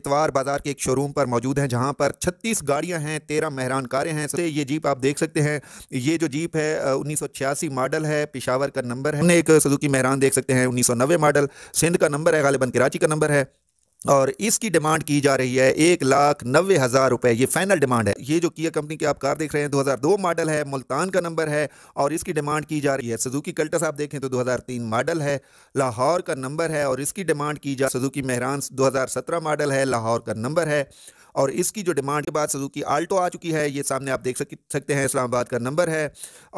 इतवार बाजार के एक शोरूम पर मौजूद हैं जहां पर 36 गाड़ियां हैं तेरह मेहरान कारें हैं सबसे ये जीप आप देख सकते हैं ये जो जीप है उन्नीस मॉडल है पिशावर का नंबर है एक सजुकी मेहरान देख सकते हैं उन्नीस मॉडल सिंध का नंबर है गालिबन कराची का नंबर है और इसकी डिमांड की जा रही है एक लाख नब्बे हज़ार रुपये ये फाइनल डिमांड है ये जो किया कंपनी की आप कार देख रहे हैं 2002 मॉडल है मुल्तान का नंबर है और इसकी डिमांड की जा रही है सुजुकी कल्टस आप देखें तो 2003 मॉडल है लाहौर का नंबर है और इसकी डिमांड की जा सुजुकी मेहरान 2017 मॉडल है लाहौर का नंबर है और इसकी जो डिमांड के बाद सजूकी आल्टो आ चुकी है ये सामने आप देख सकते हैं इस्लामाबाद का नंबर है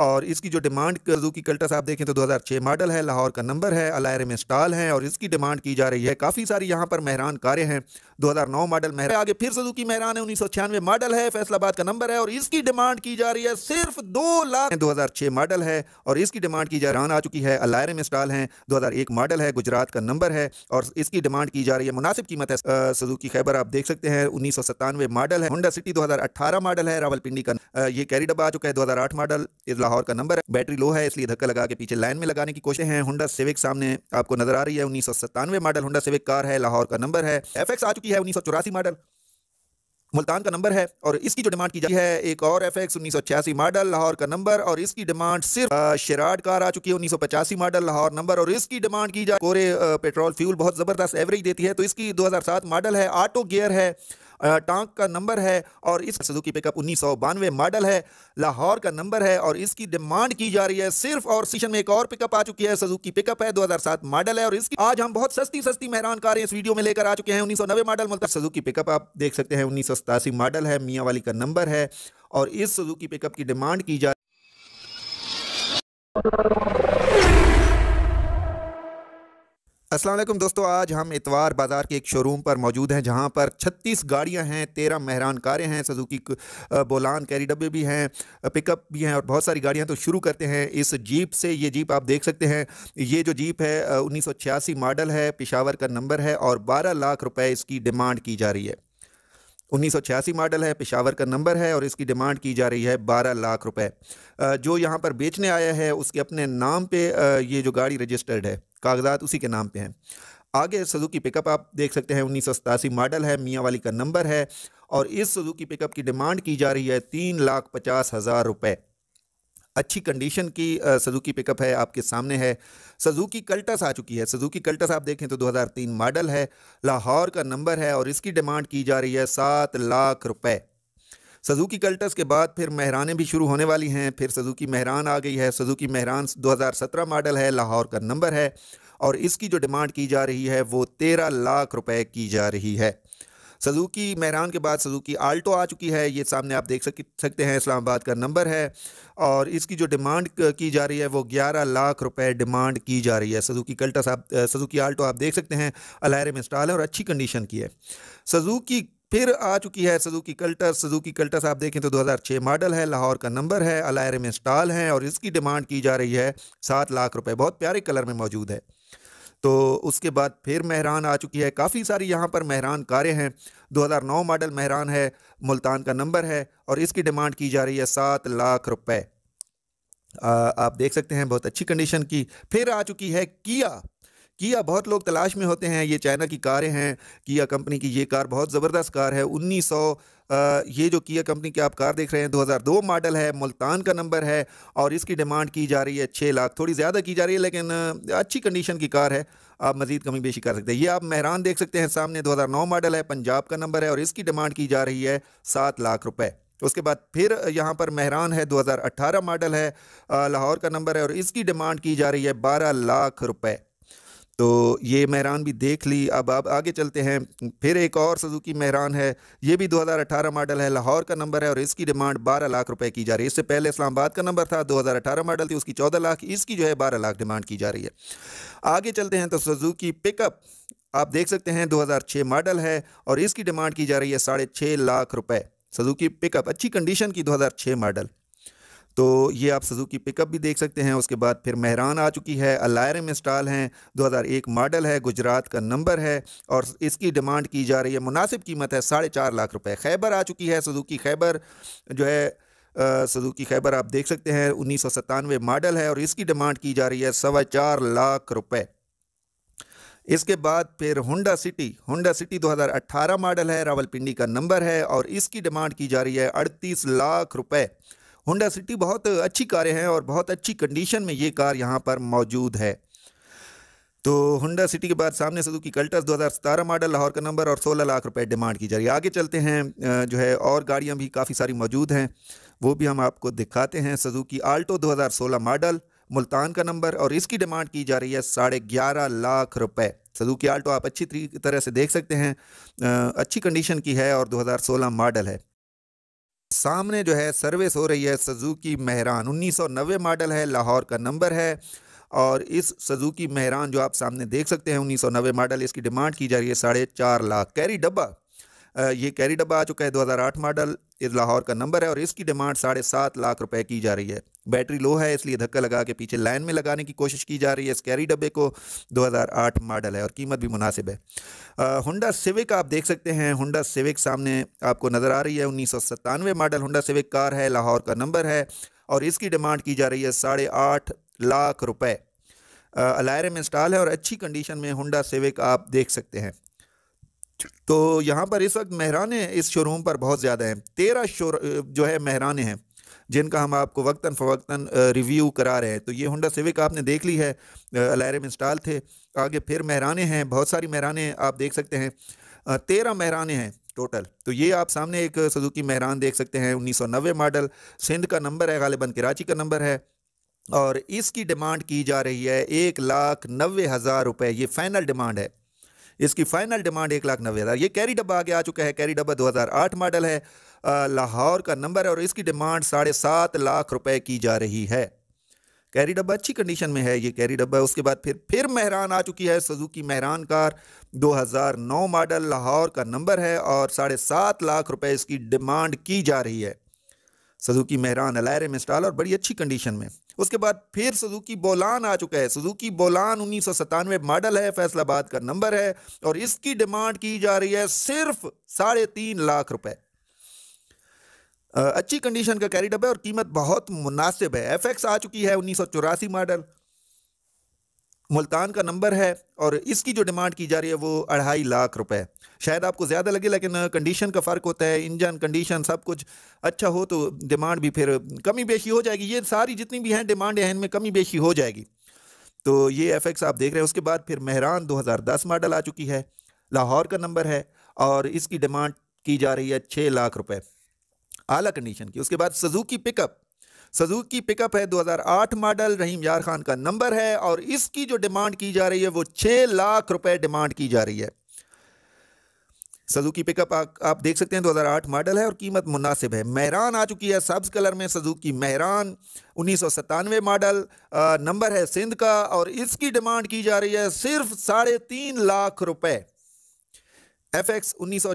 और इसकी जो डिमांड सजुकी कल्टस आप देखें तो 2006 मॉडल है लाहौर का नंबर है अलायरे में स्टॉल है और इसकी डिमांड की जा रही है काफ़ी सारी यहाँ पर मेहरान कारें हैं नौ मॉडल मेहरा आगे फिर सजुकी मेहरान है उन्नीस मॉडल है फैसलाबाद का नंबर है और इसकी डिमांड की जा रही है सिर्फ दो लाख दो मॉडल है और इसकी डिमांड की जा आ चुकी है अलायरे में स्टॉल हैं दो मॉडल है गुजरात का नंबर है और इसकी डिमांड की जा रही है मुनासिब कीमत है सजूकी खैबर आप देख सकते हैं उन्नीस सौ मॉडल है होंडा सिटी 2018 मॉडल है रावलपिंडी का ये कैरी डब्बा आ चुका है 2008 मॉडल इस लाहौर का नंबर है बैटरी लो है इसलिए धक्का लगा के पीछे लाइन में लगाने की कोशिश है होंडा सिविक सामने आपको नजर आ रही है उन्नीस मॉडल होंडा सिविक कार है लाहौर का नंबर है एफ आ चुकी है उन्नीस मॉडल मुल्तान का नंबर है और इसकी जो डिमांड की जाती है एक और एफ एक्स उन्नीस मॉडल लाहौर का नंबर और इसकी डिमांड सिर्फ शराड कार आ चुकी है उन्नीस मॉडल लाहौर नंबर और इसकी डिमांड की जा कोरे पेट्रोल फ्यूल बहुत ज़बरदस्त एवरेज देती है तो इसकी 2007 मॉडल है ऑटो गियर है टांक का नंबर है और इस सुजुकी पिकअप उन्नीस सौ बानवे मॉडल है लाहौर का नंबर है और इसकी डिमांड की जा रही है सिर्फ और सीशन में एक और पिकअप आ चुकी है सुजुकी पिकअप है 2007 मॉडल है और इसकी आज हम बहुत सस्ती सस्ती मेहरान कार इस वीडियो में लेकर आ चुके हैं उन्नीस सौ नब्बे मॉडल मतलब सुजुकी पिकअप आप देख सकते हैं उन्नीस सौ सतासी मॉडल है मियाँ वाली का नंबर है और इस सुजुकी पिकअप की डिमांड की जा रही असलम दोस्तों आज हम इतवार बाज़ार के एक शोरूम पर मौजूद हैं जहां पर 36 गाड़ियां हैं 13 मेहरान कारें हैं सजुकी बोलान कैरी डब्बे भी हैं पिकअप uh, भी हैं और बहुत सारी गाड़ियां तो शुरू करते हैं इस जीप से ये जीप आप देख सकते हैं ये जो जीप है uh, उन्नीस मॉडल है पिशावर का नंबर है और बारह लाख रुपये इसकी डिमांड की जा रही है उन्नीस सौ छियासी मॉडल है पेशावर का नंबर है और इसकी डिमांड की जा रही है बारह लाख रुपए जो यहाँ पर बेचने आया है उसके अपने नाम पे ये जो गाड़ी रजिस्टर्ड है कागजात उसी के नाम पे हैं आगे सुजुकी पिकअप आप देख सकते हैं उन्नीस सौ मॉडल है मियाँ वाली का नंबर है और इस सुजुकी पिकअप की डिमांड की जा रही है तीन लाख पचास हज़ार रुपये अच्छी कंडीशन की सजुकी पिकअप है आपके सामने है सजुकी कल्टस आ चुकी है सजुकी कल्टस आप देखें तो 2003 मॉडल है लाहौर का नंबर है और इसकी डिमांड की जा रही है सात लाख रुपए सजुकी कल्टस के बाद फिर महरानें भी शुरू होने वाली हैं फिर सजुकी महरान आ गई है सजुकी महरान 2017 मॉडल है लाहौर का नंबर है और इसकी जो डिमांड की जा रही है वो तेरह लाख रुपये की जा रही है सजुकी महरान के बाद सजुकी आल्टो आ चुकी है ये सामने आप देख सक सकते हैं इस्लामाबाद का नंबर है और इसकी जो डिमांड की जा रही है वो ग्यारह लाख रुपए डिमांड की जा रही है सजुकी कल्टस आप सजुकी आल्टो आप देख सकते हैं अलहरे में स्टॉल है और अच्छी कंडीशन की है सजुकी फिर आ चुकी है सजुकी कल्टस सजुकी कल्टस आप देखें तो 2006 मॉडल है लाहौर का नंबर है अलायर में स्टॉल है और इसकी डिमांड की जा रही है सात लाख रुपए बहुत प्यारे कलर में मौजूद है तो उसके बाद फिर मेहरान आ चुकी है काफ़ी सारी यहाँ पर मेहरान कारें हैं 2009 मॉडल मेहरान है मुल्तान का नंबर है और इसकी डिमांड की जा रही है सात लाख रुपए आप देख सकते हैं बहुत अच्छी कंडीशन की फिर आ चुकी है किया किया बहुत लोग तलाश में होते हैं ये चाइना की कारें हैं किया कंपनी की ये कार बहुत ज़बरदस्त कार है उन्नीस सौ ये जो किया कंपनी की आप कार देख रहे हैं 2002 मॉडल है मुल्तान का नंबर है और इसकी डिमांड की जा रही है छः लाख थोड़ी ज़्यादा की जा रही है लेकिन अच्छी कंडीशन की कार है आप मज़ीद कमी बेशी कर सकते हैं ये आप महरान देख सकते हैं सामने 2009 मॉडल है पंजाब का नंबर है और इसकी डिमांड की जा रही है सात लाख रुपये उसके बाद फिर यहाँ पर महरान है 2018 मॉडल है लाहौर का नंबर है और इसकी डिमांड की जा रही है बारह लाख रुपये तो ये महरान भी देख ली अब आप आगे चलते हैं फिर एक और सजुकी महरान है ये भी 2018 मॉडल है लाहौर का नंबर है और इसकी डिमांड 12 लाख रुपए की जा रही है इससे पहले इस्लामाबाद का नंबर था 2018 मॉडल थी उसकी 14 लाख इसकी जो है 12 लाख डिमांड की जा रही है आगे चलते हैं तो सजुकी पिकअप आप देख सकते हैं दो मॉडल है और इसकी डिमांड की जा रही है साढ़े लाख रुपये सजुकी पिकअप अच्छी कंडीशन की दो मॉडल तो ये आप सुजुकी पिकअप भी देख सकते हैं उसके बाद फिर महरान आ चुकी है अलायर में स्टाल हैं 2001 मॉडल है गुजरात का नंबर है और इसकी डिमांड की जा रही है मुनासिब कीमत है साढ़े चार लाख रुपए खैबर आ चुकी है सुजुकी खैबर जो है सदुकी खैबर आप देख सकते हैं उन्नीस मॉडल है और इसकी डिमांड की जा रही है सवा चार लाख रुपये इसके बाद फिर Honda City Honda City 2018 model है रावलपिंडी का नंबर है और इसकी डिमांड की जा रही है अड़तीस लाख रुपए होंडा सिटी बहुत अच्छी कारें हैं और बहुत अच्छी कंडीशन में ये कार यहाँ पर मौजूद है तो होंडा सिटी के बाद सामने सदू की कल्टस 2017 मॉडल लाहौर का नंबर और 16 लाख रुपए डिमांड की जा रही है आगे चलते हैं जो है और गाड़ियाँ भी काफ़ी सारी मौजूद हैं वो भी हम आपको दिखाते हैं सदू की आल्टो 2016 मॉडल मुल्तान का नंबर और इसकी डिमांड की जा रही है साढ़े ग्यारह लाख रुपए की आल्टो आप अच्छी तरह से देख सकते हैं अच्छी कंडीशन की है और 2016 मॉडल है सामने जो है सर्विस हो रही है सजुकी मेहरान 1990 मॉडल है लाहौर का नंबर है और इस सजुकी मेहरान जो आप सामने देख सकते हैं 1990 मॉडल इसकी डिमांड की जा रही है साढ़े चार लाख कैरी डब्बा ये कैरी डब्बा आ चुका है 2008 मॉडल इस लाहौर का नंबर है और इसकी डिमांड साढ़े सात लाख रुपए की जा रही है बैटरी लो है इसलिए धक्का लगा के पीछे लाइन में लगाने की कोशिश की जा रही है स्कैरी डब्बे को 2008 मॉडल है और कीमत भी मुनासिब है होंडा सिविक आप देख सकते हैं होंडा सिविक सामने आपको नज़र आ रही है उन्नीस मॉडल होंडा सिविक कार है लाहौर का नंबर है और इसकी डिमांड की जा रही है साढ़े आठ लाख रुपये अलायरे में इंस्टॉल है और अच्छी कंडीशन में होंडा सिविक आप देख सकते हैं तो यहाँ पर इस वक्त महराने इस शोरूम पर बहुत ज़्यादा हैं तेरह शोर जो है महराने हैं जिनका हम आपको वक्ता फ़वक्ता रिव्यू करा रहे हैं तो ये होंडा सिविक आपने देख ली है में इंस्टॉल थे आगे फिर महराने हैं बहुत सारी महराने आप देख सकते हैं तेरह महराने हैं टोटल तो ये आप सामने एक सजुकी महरान देख सकते हैं उन्नीस मॉडल सिंध का नंबर है गालिबन कराची का नंबर है और इसकी डिमांड की जा रही है एक लाख नब्बे हज़ार रुपये ये फ़ाइनल डिमांड है इसकी फ़ाइनल डिमांड एक लाख नब्बे हज़ार ये कैरी डब्बा आगे आ चुका है कैरी डब्बा 2008 मॉडल है लाहौर का नंबर है और इसकी डिमांड साढ़े सात लाख रुपए की जा रही है कैरी डब्बा अच्छी कंडीशन में है ये कैरी डब्बा उसके बाद फिर फिर महरान आ चुकी है Suzuki Mehran car 2009 model Lahore का नंबर है और साढ़े सात लाख रुपए इसकी डिमांड की जा रही है सुजुकी महरान अलायरे में स्टॉल और बड़ी अच्छी कंडीशन में उसके बाद फिर सुजुकी बोलान आ चुका है सुजुकी बोलान उन्नीस मॉडल है फैसलाबाद का नंबर है और इसकी डिमांड की जा रही है सिर्फ साढ़े तीन लाख रुपए अच्छी कंडीशन का कैरी डब है और कीमत बहुत मुनासिब है एफ आ चुकी है उन्नीस मॉडल मुल्तान का नंबर है और इसकी जो डिमांड की जा रही है वो अढ़ाई लाख रुपए शायद आपको ज़्यादा लगे लेकिन कंडीशन का फ़र्क होता है इंजन कंडीशन सब कुछ अच्छा हो तो डिमांड भी फिर कमी बेशी हो जाएगी ये सारी जितनी भी हैं डिमांड हैं इनमें कमी बेशी हो जाएगी तो ये एफ आप देख रहे हैं उसके बाद फिर मेहरान दो मॉडल आ चुकी है लाहौर का नंबर है और इसकी डिमांड की जा रही है छः लाख रुपये आला कंडीशन की उसके बाद सजुकी पिकअप सजुकी पिकअप है 2008 मॉडल रहीम यार खान का नंबर है और इसकी जो डिमांड की जा रही है वो छः लाख रुपए डिमांड की जा रही है सजुकी पिकअप आप, आप देख सकते हैं 2008 मॉडल है और कीमत मुनासिब है महरान आ चुकी है सब्ज कलर में सजुकी महरान उन्नीस मॉडल नंबर है सिंध का और इसकी डिमांड की जा रही है सिर्फ साढ़े तीन लाख रुपये एफ एक्स उन्नीस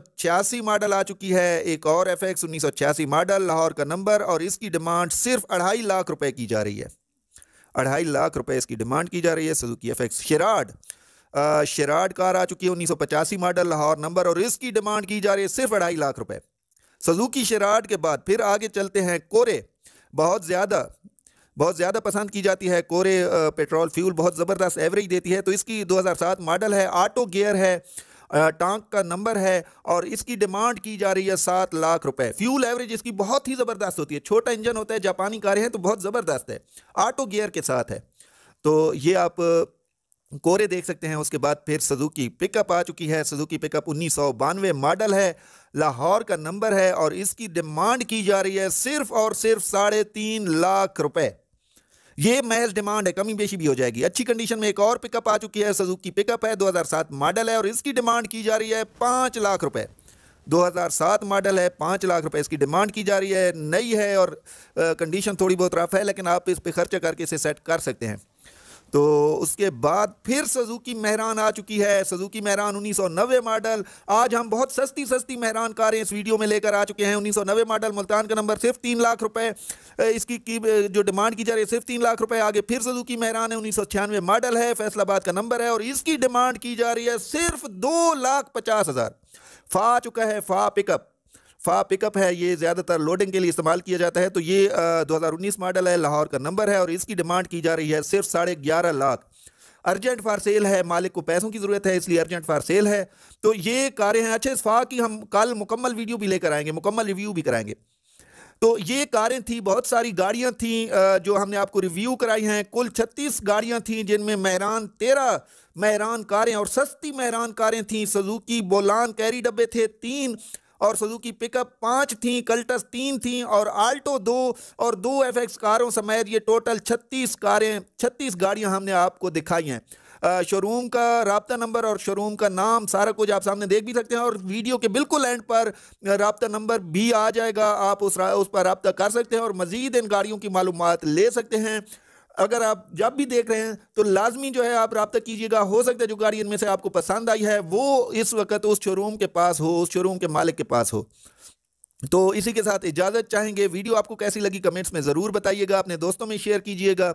मॉडल आ चुकी है एक और एफ एक्स उन्नीस मॉडल लाहौर का नंबर और इसकी डिमांड सिर्फ अढ़ाई लाख रुपए की जा रही है अढ़ाई लाख रुपए इसकी डिमांड की जा रही है Suzuki F X charade charade car आ चुकी है उन्नीस मॉडल लाहौर नंबर और इसकी डिमांड की जा रही है सिर्फ अढ़ाई लाख रुपए सजुकी शराड के बाद फिर आगे चलते हैं कोरे बहुत ज़्यादा बहुत ज़्यादा पसंद की जाती है कोरे पेट्रोल फ्यूल बहुत ज़बरदस्त एवरेज देती है तो इसकी 2007 मॉडल है ऑटो गियर है टांक का नंबर है और इसकी डिमांड की जा रही है सात लाख रुपए फ्यूल एवरेज इसकी बहुत ही ज़बरदस्त होती है छोटा इंजन होता है जापानी कारें हैं तो बहुत ज़बरदस्त है ऑटो गियर के साथ है तो ये आप कोरे देख सकते हैं उसके बाद फिर सजुकी पिकअप आ चुकी है सजुकी पिकअप उन्नीस सौ बानवे मॉडल है लाहौर का नंबर है और इसकी डिमांड की जा रही है सिर्फ और सिर्फ साढ़े तीन लाख रुपए ये महज डिमांड है कमी बेशी भी हो जाएगी अच्छी कंडीशन में एक और पिकअप आ चुकी है की पिकअप है 2007 मॉडल है और इसकी डिमांड की जा रही है पाँच लाख रुपए 2007 मॉडल है पाँच लाख रुपए इसकी डिमांड की जा रही है नई है और कंडीशन थोड़ी बहुत रफ है लेकिन आप इस पर खर्चा करके इसे सेट कर सकते हैं तो उसके बाद फिर सजुकी मेहरान आ चुकी है सजुकी मेहरान 1990 मॉडल आज हम बहुत सस्ती सस्ती मेहरान कारें इस वीडियो में लेकर आ चुके हैं 1990 मॉडल मुल्तान का नंबर सिर्फ तीन लाख रुपए इसकी की जो डिमांड की जा रही है सिर्फ तीन लाख रुपए आगे फिर सजुकी मेहरान है उन्नीस मॉडल है फैसलाबाद का नंबर है और इसकी डिमांड की जा रही है सिर्फ दो लाख पचास हज़ार फा चुका है फा पिकअप फा पिकअप है ये ज़्यादातर लोडिंग के लिए इस्तेमाल किया जाता है तो ये दो मॉडल है लाहौर का नंबर है और इसकी डिमांड की जा रही है सिर्फ साढ़े ग्यारह लाख अर्जेंट फार सेल है मालिक को पैसों की ज़रूरत है इसलिए अर्जेंट फार सेल है तो ये कारें हैं अच्छा इस फा की हम कल मुकम्मल वीडियो भी लेकर आएंगे मुकम्मल रिव्यू भी कराएंगे तो ये कारें थी बहुत सारी गाड़ियां थी जो हमने आपको रिव्यू कराई हैं कुल 36 गाड़ियां थी जिनमें महरान 13 महरान कारें और सस्ती महरान कारें थी सजुकी बोलान कैरी डब्बे थे तीन और सुजुकी पिकअप पाँच थी कल्टस तीन थी और आल्टो दो और दो एक्स कारों समेत ये टोटल छत्तीस कारें छत्तीस गाड़ियाँ हमने आपको दिखाई हैं शोरूम का रबता नंबर और शोरूम का नाम सारा कुछ आप सामने देख भी सकते हैं और वीडियो के बिल्कुल एंड पर रबता नंबर भी आ जाएगा आप उस उस पर रबता कर सकते हैं और मज़ीद इन गाड़ियों की मालूम ले सकते हैं अगर आप जब भी देख रहे हैं तो लाजमी जो है आप रबता कीजिएगा हो सकता है जो गाड़ी इनमें से आपको पसंद आई है वो इस वक्त उस शोरूम के पास हो उस शोरूम के मालिक के पास हो तो इसी के साथ इजाज़त चाहेंगे वीडियो आपको कैसी लगी कमेंट्स में ज़रूर बताइएगा अपने दोस्तों में शेयर कीजिएगा